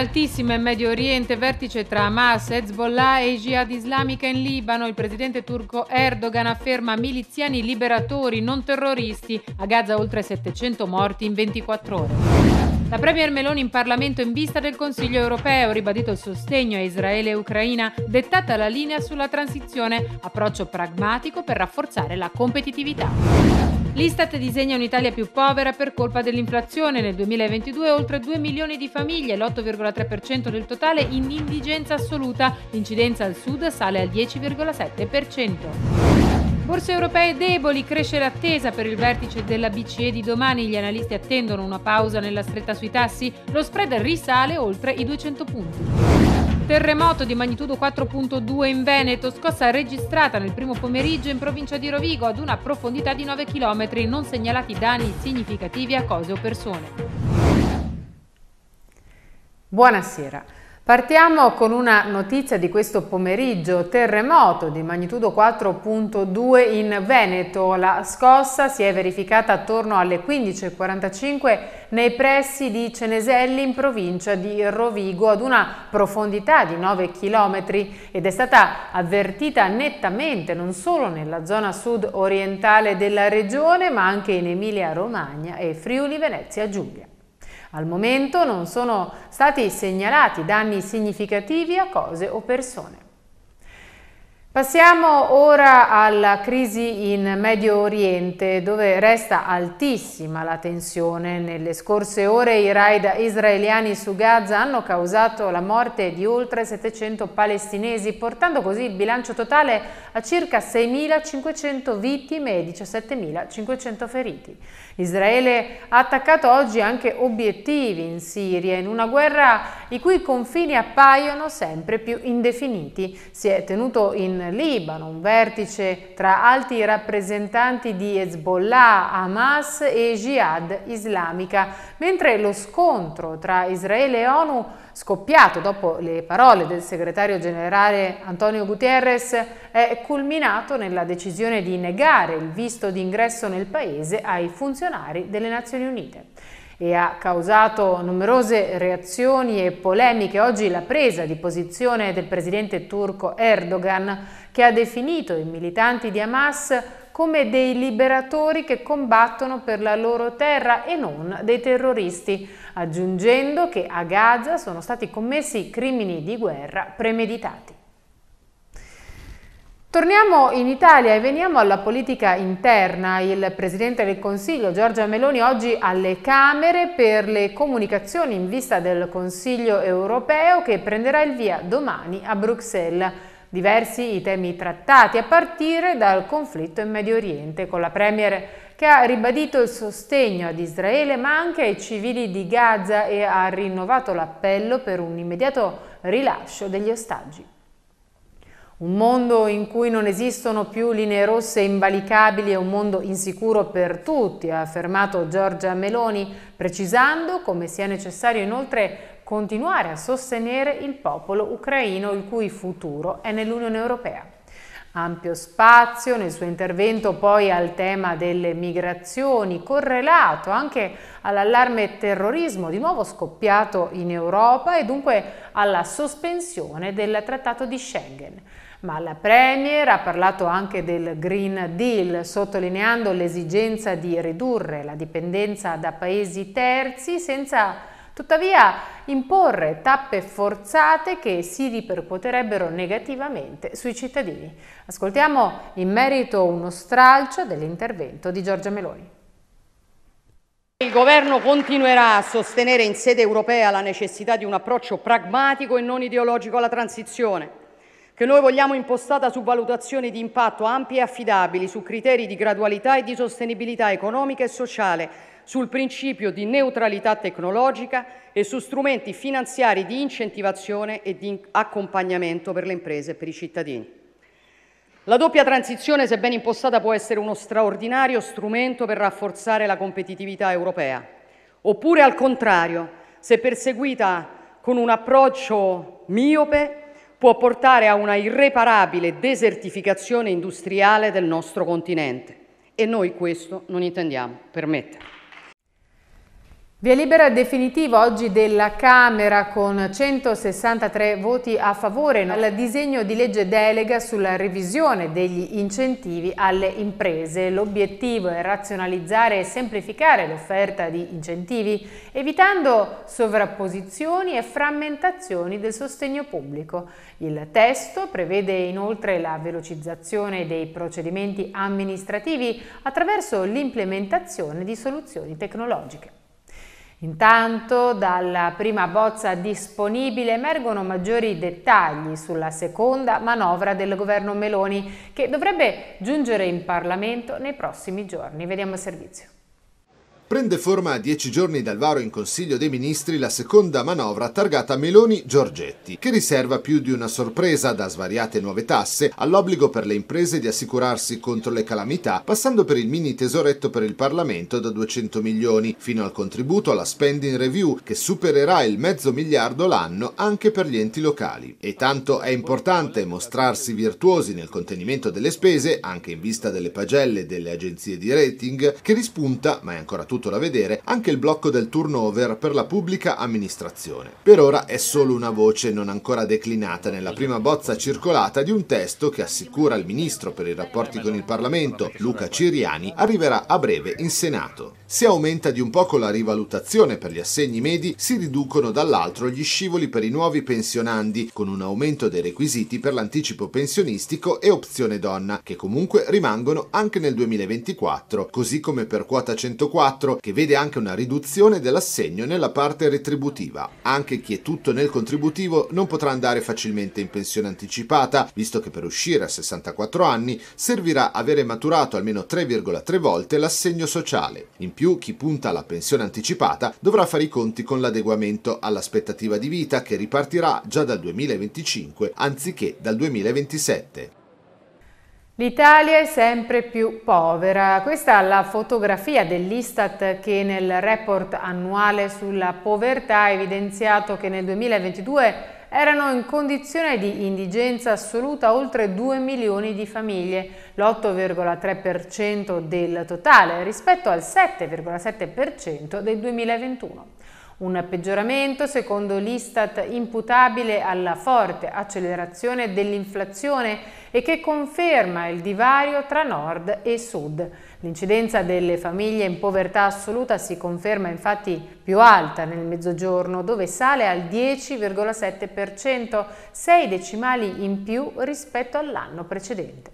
altissima in Medio Oriente, vertice tra Hamas, Hezbollah e Jihad Islamica in Libano, il presidente turco Erdogan afferma miliziani liberatori, non terroristi, a Gaza oltre 700 morti in 24 ore. La Premier Meloni in Parlamento in vista del Consiglio europeo, ha ribadito il sostegno a Israele e Ucraina, dettata la linea sulla transizione, approccio pragmatico per rafforzare la competitività. L'Istat disegna un'Italia più povera per colpa dell'inflazione. Nel 2022 oltre 2 milioni di famiglie, l'8,3% del totale, in indigenza assoluta. L'incidenza al sud sale al 10,7%. Borse europee deboli, cresce l'attesa per il vertice della BCE di domani. Gli analisti attendono una pausa nella stretta sui tassi. Lo spread risale oltre i 200 punti. Terremoto di magnitudo 4.2 in Veneto, scossa registrata nel primo pomeriggio in provincia di Rovigo ad una profondità di 9 km, non segnalati danni significativi a cose o persone. Buonasera. Partiamo con una notizia di questo pomeriggio, terremoto di magnitudo 4.2 in Veneto. La scossa si è verificata attorno alle 15.45 nei pressi di Ceneselli in provincia di Rovigo ad una profondità di 9 km ed è stata avvertita nettamente non solo nella zona sud orientale della regione ma anche in Emilia Romagna e Friuli Venezia Giulia. Al momento non sono stati segnalati danni significativi a cose o persone. Passiamo ora alla crisi in Medio Oriente dove resta altissima la tensione. Nelle scorse ore i raid israeliani su Gaza hanno causato la morte di oltre 700 palestinesi portando così il bilancio totale a circa 6.500 vittime e 17.500 feriti. Israele ha attaccato oggi anche obiettivi in Siria in una guerra i cui confini appaiono sempre più indefiniti. Si è tenuto in Libano, un vertice tra alti rappresentanti di Hezbollah, Hamas e Jihad islamica, mentre lo scontro tra Israele e ONU scoppiato dopo le parole del segretario generale Antonio Guterres è culminato nella decisione di negare il visto d'ingresso nel paese ai funzionari delle Nazioni Unite e ha causato numerose reazioni e polemiche oggi la presa di posizione del presidente turco Erdogan che ha definito i militanti di Hamas come dei liberatori che combattono per la loro terra e non dei terroristi, aggiungendo che a Gaza sono stati commessi crimini di guerra premeditati. Torniamo in Italia e veniamo alla politica interna. Il Presidente del Consiglio Giorgia Meloni oggi alle Camere per le comunicazioni in vista del Consiglio europeo che prenderà il via domani a Bruxelles. Diversi i temi trattati a partire dal conflitto in Medio Oriente con la Premier che ha ribadito il sostegno ad Israele ma anche ai civili di Gaza e ha rinnovato l'appello per un immediato rilascio degli ostaggi. Un mondo in cui non esistono più linee rosse invalicabili è un mondo insicuro per tutti, ha affermato Giorgia Meloni, precisando come sia necessario inoltre continuare a sostenere il popolo ucraino il cui futuro è nell'Unione Europea. Ampio spazio nel suo intervento poi al tema delle migrazioni, correlato anche all'allarme terrorismo di nuovo scoppiato in Europa e dunque alla sospensione del Trattato di Schengen. Ma la Premier ha parlato anche del Green Deal, sottolineando l'esigenza di ridurre la dipendenza da paesi terzi senza tuttavia imporre tappe forzate che si ripercuoterebbero negativamente sui cittadini. Ascoltiamo in merito uno stralcio dell'intervento di Giorgia Meloni. Il governo continuerà a sostenere in sede europea la necessità di un approccio pragmatico e non ideologico alla transizione che noi vogliamo impostata su valutazioni di impatto ampie e affidabili, su criteri di gradualità e di sostenibilità economica e sociale, sul principio di neutralità tecnologica e su strumenti finanziari di incentivazione e di accompagnamento per le imprese e per i cittadini. La doppia transizione, se ben impostata, può essere uno straordinario strumento per rafforzare la competitività europea. Oppure, al contrario, se perseguita con un approccio miope, può portare a una irreparabile desertificazione industriale del nostro continente e noi questo non intendiamo permettere. Via libera definitiva oggi della Camera con 163 voti a favore al disegno di legge delega sulla revisione degli incentivi alle imprese. L'obiettivo è razionalizzare e semplificare l'offerta di incentivi, evitando sovrapposizioni e frammentazioni del sostegno pubblico. Il testo prevede inoltre la velocizzazione dei procedimenti amministrativi attraverso l'implementazione di soluzioni tecnologiche. Intanto dalla prima bozza disponibile emergono maggiori dettagli sulla seconda manovra del governo Meloni che dovrebbe giungere in Parlamento nei prossimi giorni. Vediamo il servizio. Prende forma a dieci giorni dal varo in Consiglio dei Ministri la seconda manovra targata Meloni-Giorgetti, che riserva più di una sorpresa da svariate nuove tasse all'obbligo per le imprese di assicurarsi contro le calamità, passando per il mini tesoretto per il Parlamento da 200 milioni, fino al contributo alla spending review, che supererà il mezzo miliardo l'anno anche per gli enti locali. E tanto è importante mostrarsi virtuosi nel contenimento delle spese, anche in vista delle pagelle delle agenzie di rating, che rispunta, ma è ancora tutto potuto da vedere anche il blocco del turnover per la pubblica amministrazione. Per ora è solo una voce non ancora declinata nella prima bozza circolata di un testo che assicura il ministro per i rapporti con il Parlamento, Luca Ciriani, arriverà a breve in Senato. Se aumenta di un poco la rivalutazione per gli assegni medi, si riducono dall'altro gli scivoli per i nuovi pensionandi, con un aumento dei requisiti per l'anticipo pensionistico e opzione donna, che comunque rimangono anche nel 2024, così come per quota 104, che vede anche una riduzione dell'assegno nella parte retributiva. Anche chi è tutto nel contributivo non potrà andare facilmente in pensione anticipata, visto che per uscire a 64 anni servirà avere maturato almeno 3,3 volte l'assegno sociale. In più chi punta alla pensione anticipata dovrà fare i conti con l'adeguamento all'aspettativa di vita che ripartirà già dal 2025 anziché dal 2027. L'Italia è sempre più povera. Questa è la fotografia dell'Istat che nel report annuale sulla povertà ha evidenziato che nel 2022 erano in condizione di indigenza assoluta oltre 2 milioni di famiglie, l'8,3% del totale rispetto al 7,7% del 2021. Un peggioramento, secondo l'Istat, imputabile alla forte accelerazione dell'inflazione e che conferma il divario tra nord e sud. L'incidenza delle famiglie in povertà assoluta si conferma infatti più alta nel mezzogiorno, dove sale al 10,7%, 6 decimali in più rispetto all'anno precedente.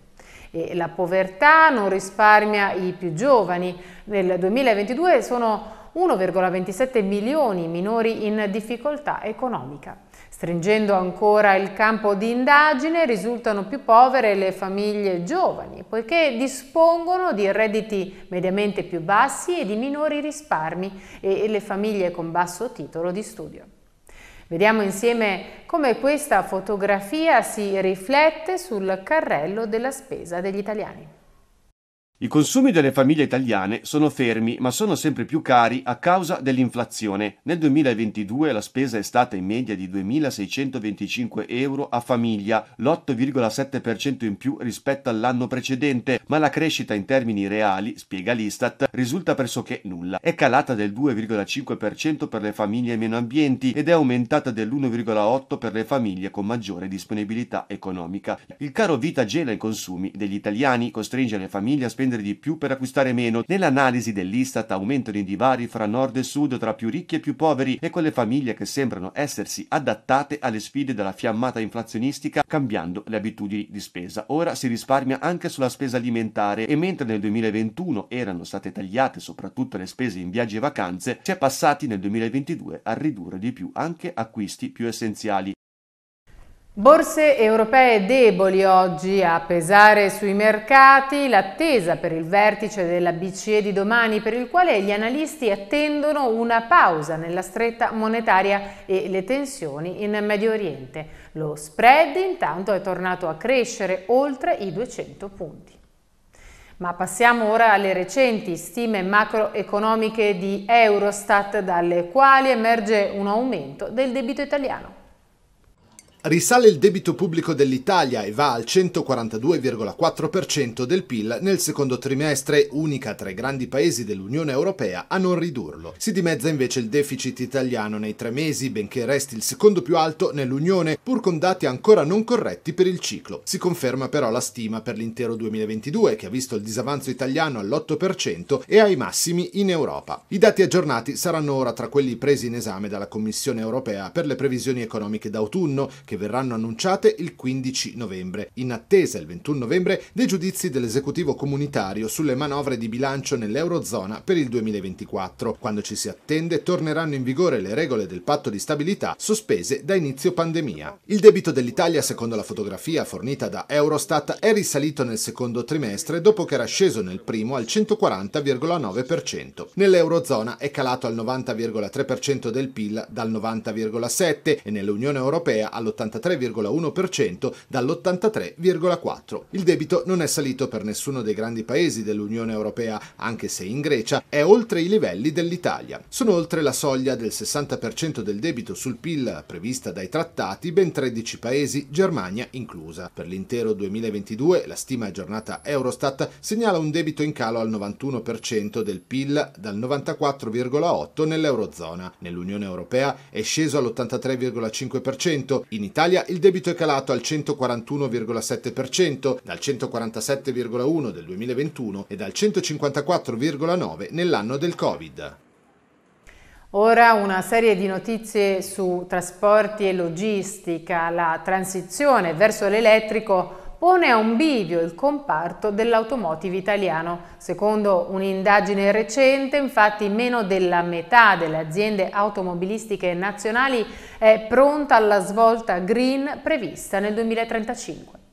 E la povertà non risparmia i più giovani. Nel 2022 sono 1,27 milioni minori in difficoltà economica. Stringendo ancora il campo di indagine, risultano più povere le famiglie giovani, poiché dispongono di redditi mediamente più bassi e di minori risparmi e le famiglie con basso titolo di studio. Vediamo insieme come questa fotografia si riflette sul carrello della spesa degli italiani. I consumi delle famiglie italiane sono fermi ma sono sempre più cari a causa dell'inflazione. Nel 2022 la spesa è stata in media di 2.625 euro a famiglia, l'8,7% in più rispetto all'anno precedente, ma la crescita in termini reali, spiega l'Istat, risulta pressoché nulla. È calata del 2,5% per le famiglie meno ambienti ed è aumentata dell'1,8% per le famiglie con maggiore disponibilità economica. Il caro vita gela i consumi degli italiani, costringe le famiglie a spendere spendere di più per acquistare meno. Nell'analisi dell'Istat aumentano i divari fra nord e sud, tra più ricchi e più poveri e quelle famiglie che sembrano essersi adattate alle sfide della fiammata inflazionistica cambiando le abitudini di spesa. Ora si risparmia anche sulla spesa alimentare e mentre nel 2021 erano state tagliate soprattutto le spese in viaggi e vacanze, si è passati nel 2022 a ridurre di più anche acquisti più essenziali. Borse europee deboli oggi a pesare sui mercati, l'attesa per il vertice della BCE di domani per il quale gli analisti attendono una pausa nella stretta monetaria e le tensioni in Medio Oriente. Lo spread intanto è tornato a crescere oltre i 200 punti. Ma passiamo ora alle recenti stime macroeconomiche di Eurostat dalle quali emerge un aumento del debito italiano. Risale il debito pubblico dell'Italia e va al 142,4% del PIL nel secondo trimestre, unica tra i grandi paesi dell'Unione Europea a non ridurlo. Si dimezza invece il deficit italiano nei tre mesi, benché resti il secondo più alto nell'Unione, pur con dati ancora non corretti per il ciclo. Si conferma però la stima per l'intero 2022, che ha visto il disavanzo italiano all'8% e ai massimi in Europa. I dati aggiornati saranno ora tra quelli presi in esame dalla Commissione Europea per le previsioni economiche d'autunno, che che verranno annunciate il 15 novembre, in attesa il 21 novembre dei giudizi dell'esecutivo comunitario sulle manovre di bilancio nell'Eurozona per il 2024. Quando ci si attende torneranno in vigore le regole del patto di stabilità sospese da inizio pandemia. Il debito dell'Italia, secondo la fotografia fornita da Eurostat, è risalito nel secondo trimestre dopo che era sceso nel primo al 140,9%. Nell'Eurozona è calato al 90,3% del PIL dal 90,7% e nell'Unione Europea all'80% dall'83,1% dall'83,4%. Il debito non è salito per nessuno dei grandi paesi dell'Unione Europea, anche se in Grecia è oltre i livelli dell'Italia. Sono oltre la soglia del 60% del debito sul PIL prevista dai trattati ben 13 paesi, Germania inclusa. Per l'intero 2022 la stima aggiornata Eurostat segnala un debito in calo al 91% del PIL dal 94,8% nell'Eurozona. Nell'Unione Europea è sceso all'83,5%, in Italia Italia il debito è calato al 141,7%, dal 147,1% del 2021 e dal 154,9% nell'anno del Covid. Ora una serie di notizie su trasporti e logistica, la transizione verso l'elettrico pone a un bivio il comparto dell'automotive italiano. Secondo un'indagine recente, infatti, meno della metà delle aziende automobilistiche nazionali è pronta alla svolta green prevista nel 2035.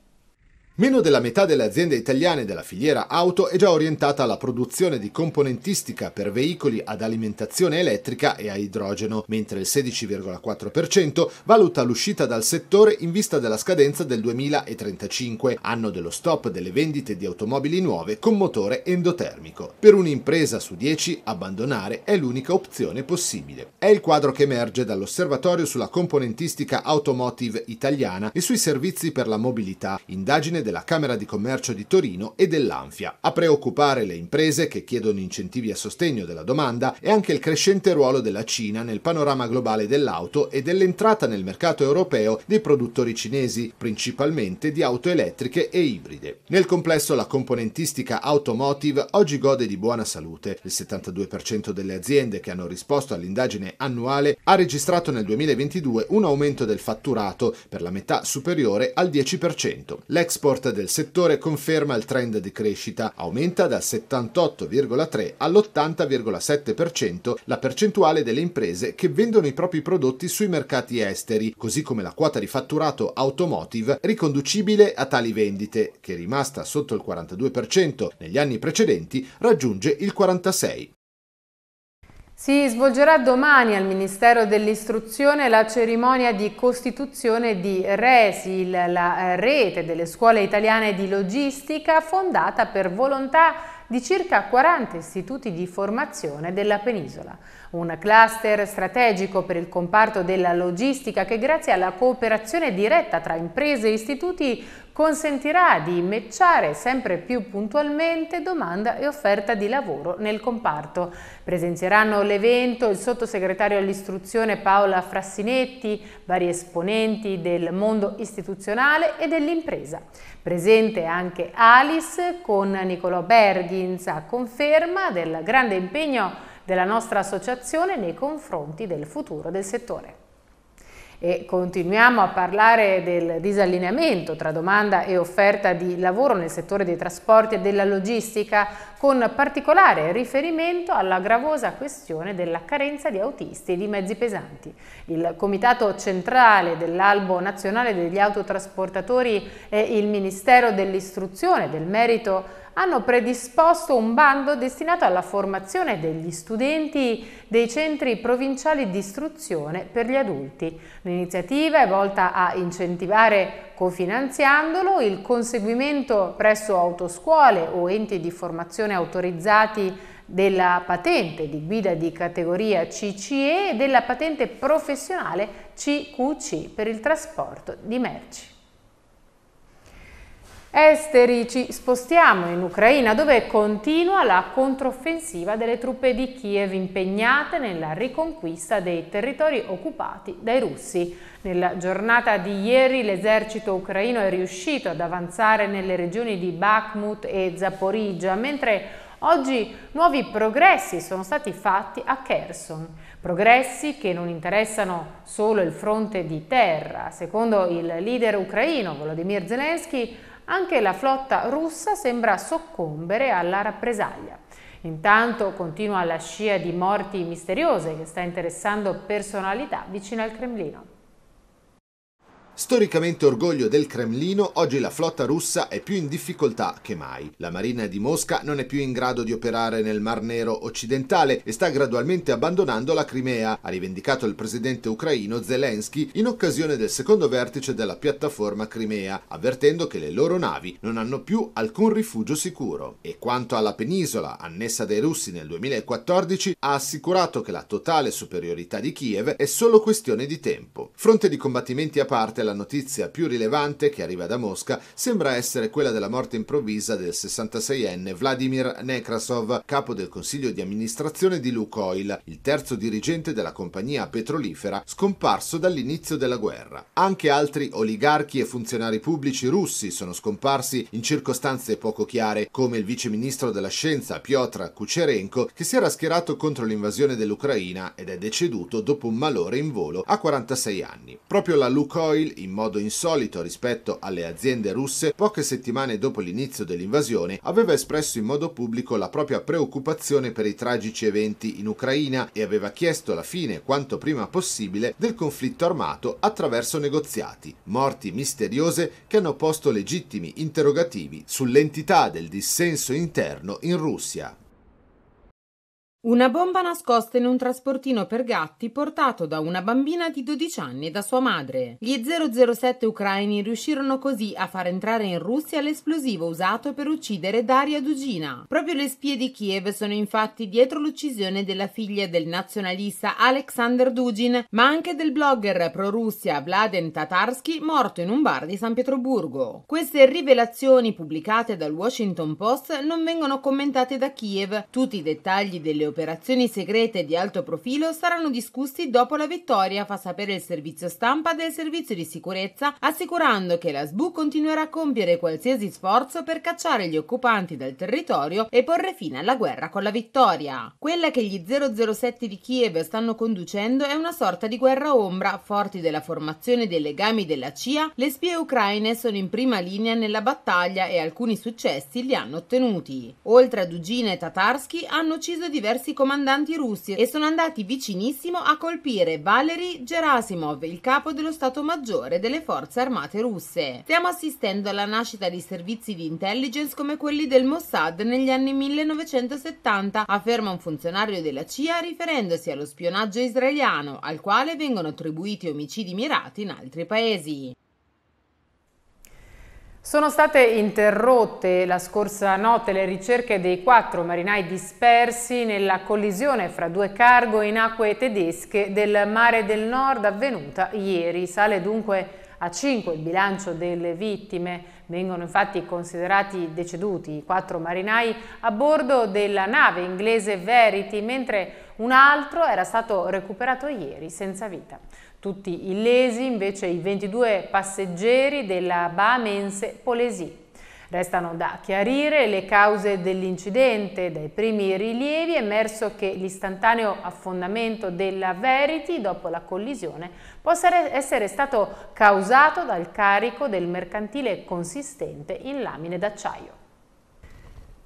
Meno della metà delle aziende italiane della filiera auto è già orientata alla produzione di componentistica per veicoli ad alimentazione elettrica e a idrogeno, mentre il 16,4% valuta l'uscita dal settore in vista della scadenza del 2035, anno dello stop delle vendite di automobili nuove con motore endotermico. Per un'impresa su 10 abbandonare è l'unica opzione possibile. È il quadro che emerge dall'osservatorio sulla componentistica automotive italiana e sui servizi per la mobilità, indagine della Camera di Commercio di Torino e dell'Anfia. A preoccupare le imprese che chiedono incentivi a sostegno della domanda è anche il crescente ruolo della Cina nel panorama globale dell'auto e dell'entrata nel mercato europeo dei produttori cinesi, principalmente di auto elettriche e ibride. Nel complesso la componentistica automotive oggi gode di buona salute. Il 72% delle aziende che hanno risposto all'indagine annuale ha registrato nel 2022 un aumento del fatturato per la metà superiore al 10%. L'export report del settore conferma il trend di crescita, aumenta dal 78,3 all'80,7% la percentuale delle imprese che vendono i propri prodotti sui mercati esteri, così come la quota di fatturato automotive riconducibile a tali vendite, che rimasta sotto il 42% negli anni precedenti, raggiunge il 46%. Si svolgerà domani al Ministero dell'Istruzione la cerimonia di costituzione di RESIL, la eh, rete delle scuole italiane di logistica fondata per volontà di circa 40 istituti di formazione della penisola un cluster strategico per il comparto della logistica che grazie alla cooperazione diretta tra imprese e istituti consentirà di matchare sempre più puntualmente domanda e offerta di lavoro nel comparto. Presenzieranno l'evento il sottosegretario all'istruzione Paola Frassinetti, vari esponenti del mondo istituzionale e dell'impresa. Presente anche Alice con Nicolò Berghins a conferma del grande impegno della nostra associazione nei confronti del futuro del settore. E continuiamo a parlare del disallineamento tra domanda e offerta di lavoro nel settore dei trasporti e della logistica, con particolare riferimento alla gravosa questione della carenza di autisti e di mezzi pesanti. Il Comitato Centrale dell'Albo Nazionale degli Autotrasportatori e il Ministero dell'Istruzione, del Merito hanno predisposto un bando destinato alla formazione degli studenti dei centri provinciali di istruzione per gli adulti. L'iniziativa è volta a incentivare, cofinanziandolo, il conseguimento presso autoscuole o enti di formazione autorizzati della patente di guida di categoria CCE e della patente professionale CQC per il trasporto di merci. Esteri ci spostiamo in Ucraina dove continua la controffensiva delle truppe di Kiev impegnate nella riconquista dei territori occupati dai russi. Nella giornata di ieri l'esercito ucraino è riuscito ad avanzare nelle regioni di Bakhmut e Zaporizhia, mentre oggi nuovi progressi sono stati fatti a Kherson. Progressi che non interessano solo il fronte di terra. Secondo il leader ucraino Volodymyr Zelensky, anche la flotta russa sembra soccombere alla rappresaglia. Intanto continua la scia di morti misteriose che sta interessando personalità vicine al Cremlino. Storicamente orgoglio del Cremlino, oggi la flotta russa è più in difficoltà che mai. La marina di Mosca non è più in grado di operare nel Mar Nero occidentale e sta gradualmente abbandonando la Crimea, ha rivendicato il presidente ucraino Zelensky in occasione del secondo vertice della piattaforma Crimea, avvertendo che le loro navi non hanno più alcun rifugio sicuro. E quanto alla penisola, annessa dai russi nel 2014, ha assicurato che la totale superiorità di Kiev è solo questione di tempo. Fronte di combattimenti a parte, la notizia più rilevante che arriva da Mosca sembra essere quella della morte improvvisa del 66enne Vladimir Nekrasov, capo del consiglio di amministrazione di Lukoil, il terzo dirigente della compagnia petrolifera scomparso dall'inizio della guerra. Anche altri oligarchi e funzionari pubblici russi sono scomparsi in circostanze poco chiare, come il vice ministro della scienza Piotr Kucerenko, che si era schierato contro l'invasione dell'Ucraina ed è deceduto dopo un malore in volo a 46 anni. Proprio la Lukoil in modo insolito rispetto alle aziende russe, poche settimane dopo l'inizio dell'invasione, aveva espresso in modo pubblico la propria preoccupazione per i tragici eventi in Ucraina e aveva chiesto la fine quanto prima possibile del conflitto armato attraverso negoziati, morti misteriose che hanno posto legittimi interrogativi sull'entità del dissenso interno in Russia. Una bomba nascosta in un trasportino per gatti portato da una bambina di 12 anni da sua madre. Gli 007 ucraini riuscirono così a far entrare in Russia l'esplosivo usato per uccidere Daria Dugina. Proprio le spie di Kiev sono infatti dietro l'uccisione della figlia del nazionalista Alexander Dugin, ma anche del blogger pro-Russia Vladen Tatarsky morto in un bar di San Pietroburgo. Queste rivelazioni pubblicate dal Washington Post non vengono commentate da Kiev. Tutti i dettagli delle operazioni segrete di alto profilo saranno discussi dopo la vittoria, fa sapere il servizio stampa del servizio di sicurezza, assicurando che la SBU continuerà a compiere qualsiasi sforzo per cacciare gli occupanti dal territorio e porre fine alla guerra con la vittoria. Quella che gli 007 di Kiev stanno conducendo è una sorta di guerra ombra, forti della formazione dei legami della CIA, le spie ucraine sono in prima linea nella battaglia e alcuni successi li hanno ottenuti. Oltre a Dugina e Tatarsky hanno ucciso diversi diversi comandanti russi e sono andati vicinissimo a colpire Valery Gerasimov, il capo dello Stato Maggiore delle Forze Armate russe. Stiamo assistendo alla nascita di servizi di intelligence come quelli del Mossad negli anni 1970, afferma un funzionario della CIA riferendosi allo spionaggio israeliano, al quale vengono attribuiti omicidi mirati in altri paesi. Sono state interrotte la scorsa notte le ricerche dei quattro marinai dispersi nella collisione fra due cargo in acque tedesche del Mare del Nord avvenuta ieri. Sale dunque a 5 il bilancio delle vittime. Vengono infatti considerati deceduti i quattro marinai a bordo della nave inglese Verity, mentre un altro era stato recuperato ieri senza vita tutti illesi invece i 22 passeggeri della Bahamense Polesi. Restano da chiarire le cause dell'incidente. Dai primi rilievi è emerso che l'istantaneo affondamento della Verity dopo la collisione possa essere stato causato dal carico del mercantile consistente in lamine d'acciaio.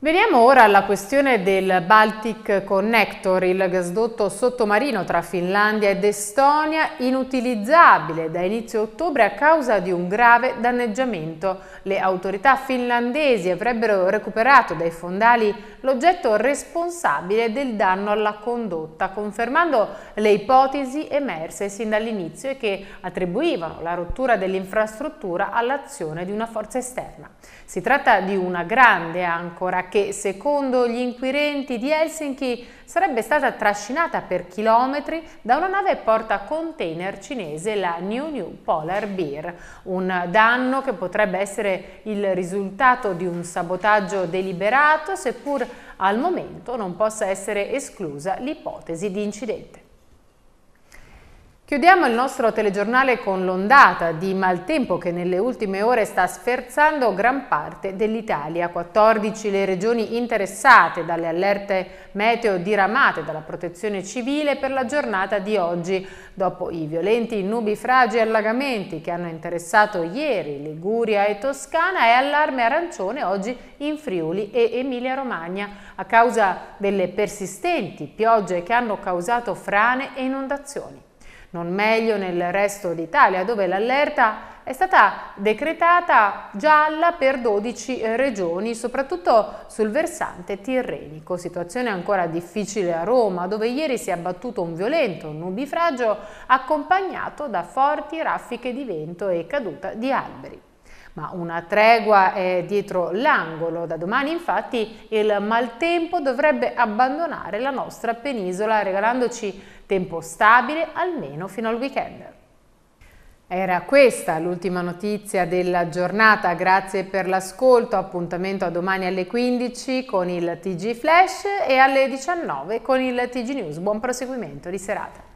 Veniamo ora alla questione del Baltic Connector, il gasdotto sottomarino tra Finlandia ed Estonia, inutilizzabile da inizio ottobre a causa di un grave danneggiamento. Le autorità finlandesi avrebbero recuperato dai fondali l'oggetto responsabile del danno alla condotta, confermando le ipotesi emerse sin dall'inizio e che attribuivano la rottura dell'infrastruttura all'azione di una forza esterna. Si tratta di una grande ancora che secondo gli inquirenti di Helsinki sarebbe stata trascinata per chilometri da una nave porta container cinese, la New New Polar Beer. Un danno che potrebbe essere il risultato di un sabotaggio deliberato, seppur al momento non possa essere esclusa l'ipotesi di incidente. Chiudiamo il nostro telegiornale con l'ondata di maltempo che nelle ultime ore sta sferzando gran parte dell'Italia. 14 le regioni interessate dalle allerte meteo diramate dalla protezione civile per la giornata di oggi, dopo i violenti nubifragi e allagamenti che hanno interessato ieri Liguria e Toscana e allarme arancione oggi in Friuli e Emilia-Romagna a causa delle persistenti piogge che hanno causato frane e inondazioni non meglio nel resto d'Italia, dove l'allerta è stata decretata gialla per 12 eh, regioni, soprattutto sul versante tirrenico. Situazione ancora difficile a Roma, dove ieri si è abbattuto un violento nubifragio accompagnato da forti raffiche di vento e caduta di alberi. Ma una tregua è dietro l'angolo, da domani infatti il maltempo dovrebbe abbandonare la nostra penisola regalandoci tempo stabile almeno fino al weekend. Era questa l'ultima notizia della giornata, grazie per l'ascolto, appuntamento a domani alle 15 con il TG Flash e alle 19 con il TG News. Buon proseguimento di serata.